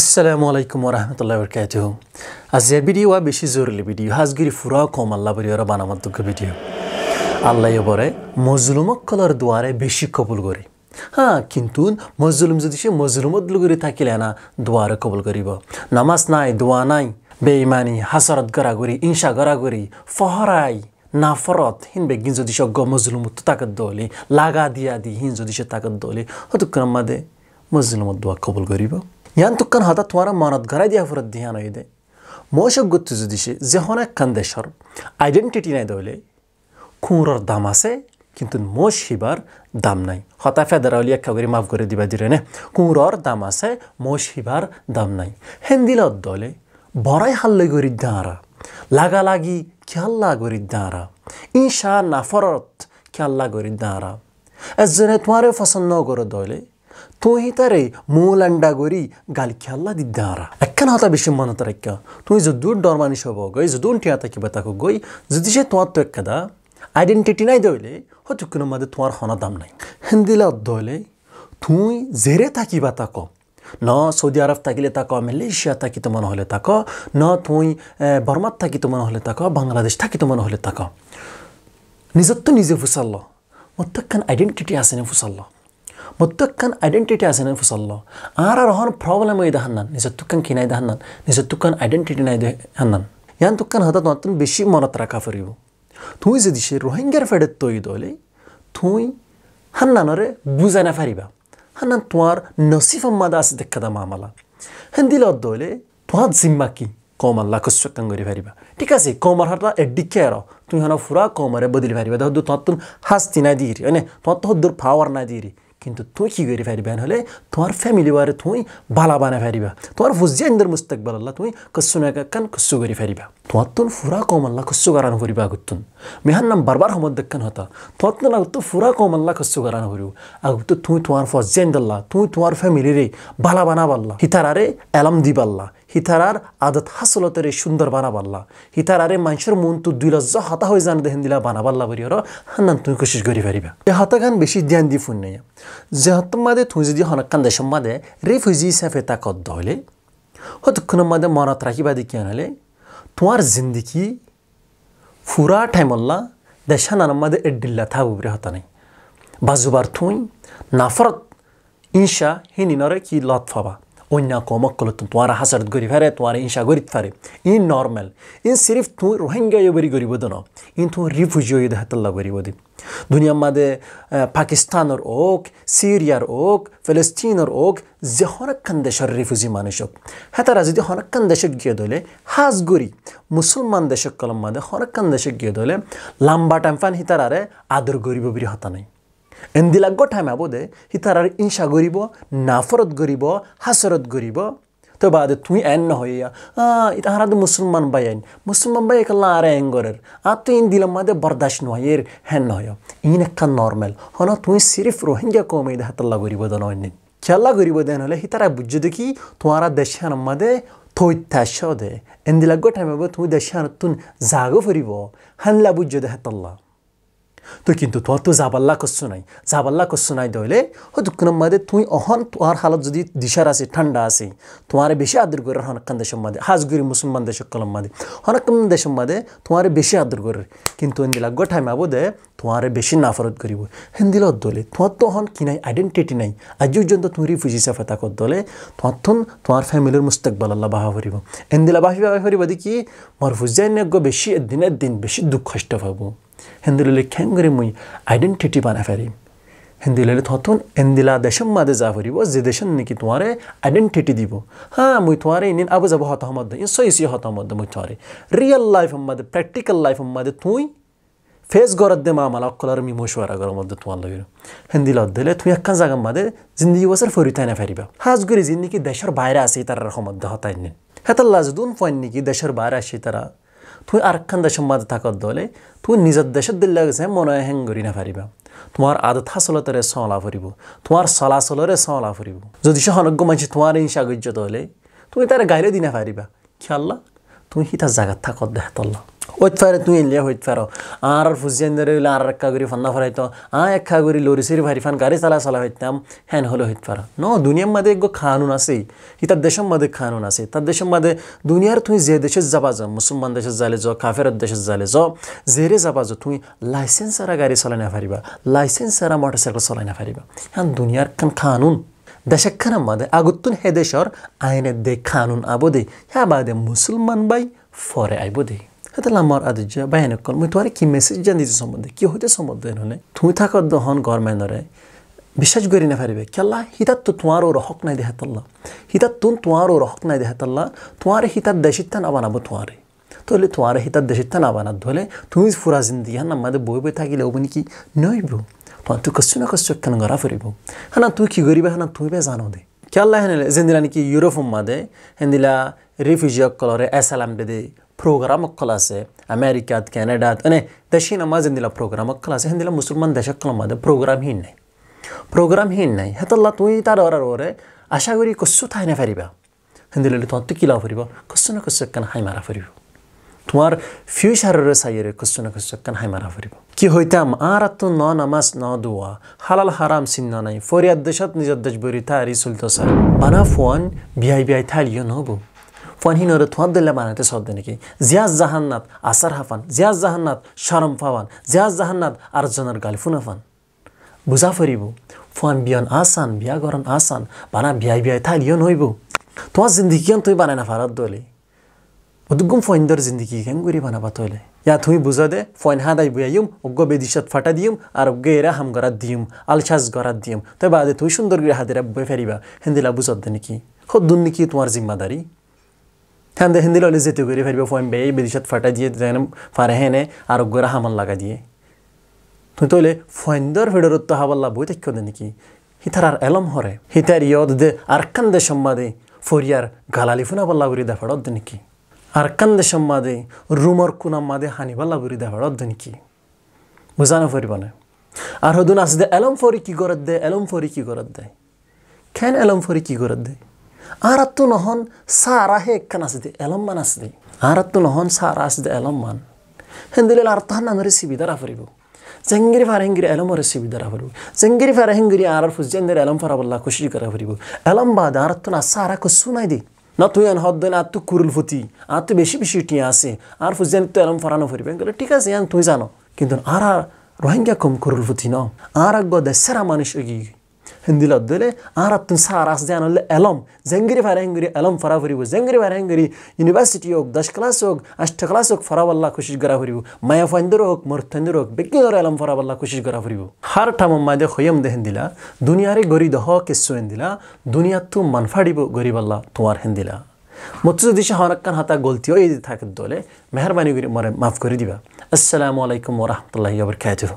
আসসালামু আলাইকুম রহমতুল্লাহ বরকাত আজের ভিডিও ওয়া বেশি জরুরি ভিডিও হাজগিরি ফুরা কম আল্লাহ বরিয়রা বানামাদ্যক ভিডিও আল্লাহ বরে মজলুমকলর দুয়ারে বেশি কবুল করি হ্যাঁ কিন্তু মজলুম যদি সে মজলুমত লুগুরি থাকিলে না দুয়ারে কবুল করিব নামাজ নাই দোয়া নাই বেঈমানি হাসরত গড়াগড়ি ইনসা গড়াগড়ি ফহরাই নাফরত হিন বেগিন যদি সজ্ঞ মজলুমত তাকত দলি লাগা দিয়া দি হিন যদি সে তাকত দলি হতুক মাদে মজলুমত দোয়া কবুল করিব Yan tukkan hada tuara manat garay diye fırat diyana yedi. Moşa güttüzü dişi zehona kandeşar. Identity ne de öyle. Kunrar damase কিন্তু মোষ হিবার দাম নাই হতা ফেদার আউলিয়া কাগরি মাফ করে দিবা দিরেনে কুঁরর দাম আছে মোষ হিবার দাম নাই হেন্দিলত দলে বড়াই হাল্লে গরি দাঁড়া লাগা লাগি খেয়াল্লা গরি দাঁড়া ইনশা নাফরত খেয়াল্লা গরি দাঁড়া এজনে তোমারে পছন্দ করে দলে ತೋಹಿತಾರೆ ಮೂಲಂಡಗೋರಿ ಗಾಲಿಕೆಲ್ಲ ದಿದ್ದಾರ ಎಕ್ಕನಾತ ಬಿಶಮ್ಮನತರ ಎಕ್ಕ ತು ঠিয়া থাকি বা ಹೋಗೋಯ್ গই যদি সে তোমার তো ತೋತ್ತು দা আইডেন্টিটি নাই দইলে হয়তো কোনো মাদে তোমার হনা দাম নাই হিন্দিলা দইলে তুই জেরে থাকিবা তাক ন সৌদি আরব থাকিলে তাক মালয়েশিয়া থাকি মনে হলে তাক ন তুই বর্মাত থাকি মনে হলে তাক বাংলাদেশ থাকি মনে হলে তাক নিজত্ব তো নিজে ফুসাল্ল একখান আইডেন্টিটি আছে না ফুসাল্ল متكن ايدنتيتي اسن انفس الله ارا رهن بروبلم اي دهنن نيس تكن كيناي دهنن نيس تكن ايدنتيتي ناي دهنن يعني تكن هذا نتن بشي منات راكا فريو তুই যদি সে রোহিঙ্গার ফেডের তৈ দলে তুই হান্নানরে বুঝা না ফারিবা হান্নান তোমার নসিফ মাদা আছে দেখা দাম আমালা হেন্দিল দলে তোমার জিম্মা কি কমার লাকস্বাকাং করে ফারিবা ঠিক আছে কমার হাটা এডিকে আর তুই হানা ফুরা কমারে বদলি ফারিবা ধর তোমার তুমি হাস্তি না দিয়ে মানে তোমার তো দূর পাওয়ার না দিয়ে কিন্তু তুই কী করে ফেরবা হলে তোমার ফ্যামিলি বারে তুই বালা বানা ফেরিবা তোমার ফুজিয়ানদের মুস্তাকবাল আল্লাহ তুই কসু না কান কসু করে ফেরিবা তোমার তুন ফুরা কম আল্লাহ কসু গারান করিবা আগুতুন মেহান নাম বারবার সময় দেখান হতা তোমার তুন আগুত ফুরা কম আল্লাহ কসু গারান করিব আগুত তুই তোমার ফজিয়ান দাল্লা তুই তোমার ফ্যামিলিরে বালা বানা বাল্লা হিতারারে অ্যালাম দিবাল্লা হিতারার আদত হাসলতরে সুন্দর বানাবাল্লা হিতারারে মানুষের মন তো দুই লজ্জ হাতা হয়ে জান দেহেন দিলা বানাবাল্লা বলি ওর হান্নান তুমি কোশিশ করি পারিবা এ হাতা গান বেশি ধ্যান দি ফুন নেই যেহাত মাদে তুই যদি হনকান দেশম মাদে রেফিউজি হিসাবে তা কদ্দ হলে হতক্ষণ মাদে মনত রাখিবা দেখি আনলে তোমার জিন্দগি ফুরা ঠাইমল্লা দেশা নানম মাদে এড্ডিল্লা থাবুবরে হতা নেই বাজুবার থুই নাফরত ইনশা হিনিনরে কি লত ফাবা ونياكو مقلت توارا حسرت غوري فره توارا انشا غوري فره إن نورمال إن صرف تو روهينجا يبري غوري بدنا إن تو ريفوجيو يده تلا غوري بدي دنيا ماده পাকিস্তানের ওক সিরিয়ার ওক ফিলিস্তিনের ওক যে হনাক্কান দেশের রিফিউজি মানুষক হ্যাঁ তারা যদি হনাক্কান দেশে গিয়ে দলে হাজগুড়ি মুসলমান দেশক কলম মাদে হনাক্কান দেশে গিয়ে দলে লাম্বা টাইম ফান হিতারারে আদর গরিব বিরি হতা নাই ಎಂದಿಲ್ಲ ಗೊಟ್ಟಾಮೆ ಆಬೋದೆ ಈ ಥರ ಇಂಶಾ ಗರಿಬ ನಾಫರತ್ ಗರಿಬ ಹಾಸರತ್ ಗರಿಬ তো বাদে তুই এন হইয়া আ এটা হারাদ মুসলমান বাই আইন মুসলমান বাই একলা আর এঙ্গরের আর তুই ইন দিলাম মাদে বরদাস্ত নয় এর হেন নয় ইন একটা নর্মাল হন তুই সিরিফ রোহিঙ্গা কমে দে হাতাল্লা গরিব দেন অন্য খেলা গরিব দেন হলে হিতারা বুঝে দেখি তোমারা দেশে মাদে থৈত্যাস দে এন দিলা গোঠাইমাব তুমি দেশে তুন জাগো ফিরিব হানলা বুঝে দে হাতাল্লা তুই কিন্তু তোর তো যাবাল্লা করছো নাই যাবাল্লা করছো নাই দইলে হয়তো মাদে তুই অহন তোয়ার হালত যদি দিশার আছে ঠান্ডা আছে তোমার বেশি আদর করে হনকান দেশের মাদে হাজগুরি মুসলমান দেশ কলম মাদে হনকান দেশের মাদে তোমার বেশি আদর করে কিন্তু ইন্দিলা গোঠাই মাবো দে তোমার বেশি নাফরত করিব হিন্দিল দলে তোমার তো অহন কি নাই আইডেন্টিটি নাই আজ পর্যন্ত তুমি রিফিউজি সাফে তাকত দলে তোমার থন তোমার ফ্যামিলির মুস্তাকবাল আল্লাহ বাহা ফরিব হিন্দিলা বাহিবা ফরিব দেখি মরফুজাইন বেশি এদিন এদিন বেশি দুঃখ কষ্ট পাবো هندلل کنگری موی ایڈنٹیٹی بان افری هندلل تاتون اندلا دشم ماده زافری و زدشن نکی تواره ایڈنٹیٹی دیبو ها موی تواره اینین ابو زبو هاتا همد ده این سویسی هاتا همد ده موی تواره ریال لایف همد ده پریکٹیکل لایف همد ده توی ফেস গরত দে মামালা কলার মি মশওয়ারা গরম মধ্যে তোমার লগে হিন্দি লত দিলে তুমি একখান জায়গা মাদে জিন্দগি বছর ফরিতাই না ফেরিবা হাজ করে জিন্দগি দেশের বাইরে আছে তার রকম মধ্যে হতাই নিন হেতাল্লাজ দুন ফয়েন নাকি দেশের বাইরে আসি তারা তুই আরেকখান দেশের মাঝে থাকার দলে তুই নিজের দেশের দিল লাগছে মনে হেং করি না পারিবা তোমার আদত হাসলতরে সওলা ফুরিব তোমার চলাচলরে সওলা ফুরিব যদি সে অনজ্ঞ মানুষ তোমার এই সাগর্য দলে তুমি তার গাইরে দিনে পারিবা খেয়াল্লা তুমি তার জাগাত থাকত দেহতল্লা ಓದ್ತಾರ ತೂ ಇಲ್ಲೇ ಹೋಯ್ತಾರೋ ಆರ ಫುಜೆಂದರೆ ಇಲ್ಲ ಆರ ಕಾಗುರಿ ಫನ್ನ ফান্না ಹೋಯ್ತೋ আ এক ಕಾಗುರಿ ಲೋರಿ ಸಿರಿ ভারি ফান গাড়ি চালা চালা হইতাম হ্যান হইত হইতার ন দুনিয়ার মাদে গো খানুন আছে ইতার দেশের মাদে খানুন আছে তার দেশের মাদে দুনিয়ার তুই যে দেশে যাবা যা মুসলমান দেশে জালে যাও কাফের দেশে জালে যা জেরে যাবা যা তুই লাইসেন্স সারা গাড়ি চলাই না পারিবা লাইসেন্স সারা মোটর সাইকেল চলাই না পারিবা হ্যাঁ দুনিয়ার খান খানুন দেশাখানের মাঝে আগুত্তুন হে দেশর আইনের দে খানুন আবদে হ্যাঁ বাদে মুসলমান বাই ফরে আইব দেই হেতালা মর আদিজ্য বায়ান কল মুই তোমার কি মেসেজ জান দিছি সম্বন্ধে কি হইতে সম্বন্ধে নহলে তুমি থাক দহন ঘর মাইনরে বিশ্বাস করি না পারিবে কেলা হিতাত তো তোমার ওর হক নাই দেহাতাল্লা হিতাত তুন তোমার ওর হক নাই দেহাতাল্লা তোমার হিতাত দেশিত্তা না বানাবো তোমারে তোলে তোমার হিতার দেশের তা না বানাত তুমি ফুরা জিন্দি হ্যাঁ আমাদের বই বই থাকিলে ওবনি কি নইব তোমার তুই কষ্ট না কষ্ট কেন গড়া ফুরিব হ্যাঁ তুই কি গরিবে হ্যাঁ তুমি বে জানো দে কেল্লা হেন জেন্দিলা নাকি ইউরোপ মাদে হেন্দিলা রিফিউজি কলরে এসালাম দে আছে ಪ್ರೋಗ್ರಾಮ್ ಕಲಾಸೆ ಅಮೇರಿಕಾದ ಕೆನಡಾದ ಅನೆ ದಶಿ ನಮಾಜ್ ಹಿಂದಿಲ್ಲ ಪ್ರೋಗ್ರಾಮ್ ಕಲಾಸೆ ಹಿಂದಿಲ್ಲ ಮುಸಲ್ಮಾನ್ ದೇಶ ಕಲಮಾದ ಪ್ರೋಗ್ರಾಮ್ ಹಿನ್ನೆ ಪ್ರೋಗ್ರಾಮ್ ಹಿನ್ನೆ ಹೆತಲ್ಲ ತುಯಿ ತಾರವರವರೆ আশা করি কচ্ছু থাইনে ফারিবা হিন্দিলে তোমার তো কিলা ফুরিব কচ্ছু না কচ্ছু কেন হাই মারা ফুরিব তোমার ফিউচারের সাইয়ের কচ্ছু না কচ্ছু একখান হাই মারা ফুরিব কি হইতাম আর তো ন নামাজ ন দোয়া হালাল হারাম চিহ্ন নাই ফরিয়াদ দেশত নিজের দেশ বরি তারি চলিত সার বানা ফোন বিয়াই বিয়াই থালিও নহবো ফানহিনরে থুয়াবদুল্লাহ বানাতে মানে সব দিনে কি জিয়াজ জাহান্নাত আসার হাফান জিয়াজ জাহান্নাত সরম ফাওয়ান জিয়াজ জাহান্নাত আরজনের গালফুন আফান বুঝা ফরিব ফান বিয়ান আসান বিয়া গরণ আসান বানা বিয়াই বিয়াই থাকিও নইব তোমার জিন্দগি কেন তুই বানায় না ফারাত দলি ফইন ফৈন্দর জিন্দগি কেন করি বানাবা তৈলে ইয়া তুই বুঝা দে ফয়েন হা দাই বুয়াইম অজ্ঞ বেদিশত ফাটা দিম আর অজ্ঞ এরা হাম গড়াত দিম আলছাজ গড়াত দিম তাই বাদে তুই সুন্দর করে হাতেরা বয়ে ফেরিবা হেন্দিলা বুঝত দে নাকি খুব দুর্নীতি তোমার জিম্মাদারি হ্যাঁ হিন্দি লোলে যেতে করে ফেরবে ফোন বেয়ে বিদেশত ফাটা দিয়ে যেন ফারে হেনে আরো গোরা হামান লাগা দিয়ে তুই তইলে ফয়েন্দর ফেডরত তো লাভ বই দেখো নাকি হিতার আর এলম হরে হিতার ইয়দ দে আর কান্দে সম্মাদে ফরিয়ার গালালি ফুনা বাল্লা করে দে ফেরত নাকি আর কান্দে সম্মাদে রুমর মাদে হানি বাল্লা করে দে ফেরত নাকি বুঝানো ফরিব না আর হদুন দে এলম ফরি কি করত দে এলম ফরি কি করত দেয় কেন এলম ফরি কি করত দেয় arattu nohon saarahe kanasdi elamman asdi arattu nohon saara asdi elamman hendilel artahanamere sibidara faribu zengiri fara hengiri elam ore sibidara faribu zengiri fara hengiri arar fuz jender elam fara balla kushi kara faribu elam bada arattu na saara kusumaydi না তুই আন হদ দেন আর তুই কুরুল ফুতি আর তুই বেশি বেশি টিয়া আছে আর ফুজেন তো এরম ফরানো ফরিবে ঠিক আছে তুই জানো কিন্তু আর রোহিঙ্গা কম কুরুল ফুতি ন আর আগ দেশেরা মানুষ এগিয়ে hindila dole arabtin saras diyan le elam zengiri farengiri elam faravri bu zengiri farengiri university yok dash class yok ashta class yok faravalla kushish garavri bu maya fandir yok murtandir yok bekinor elam faravalla kushish garavri bu har tamam made khoyam de hindila dunyari gori doho kesso hindila dunya tu manfadi bu gori valla tuar hindila মতো যদি সে হনকান হাতা গলতিও এই থাকে দলে মেহরবানি করে মাফ করে দিবা আসসালামু আলাইকুম ওরহমতুল্লাহ বরকাতুহ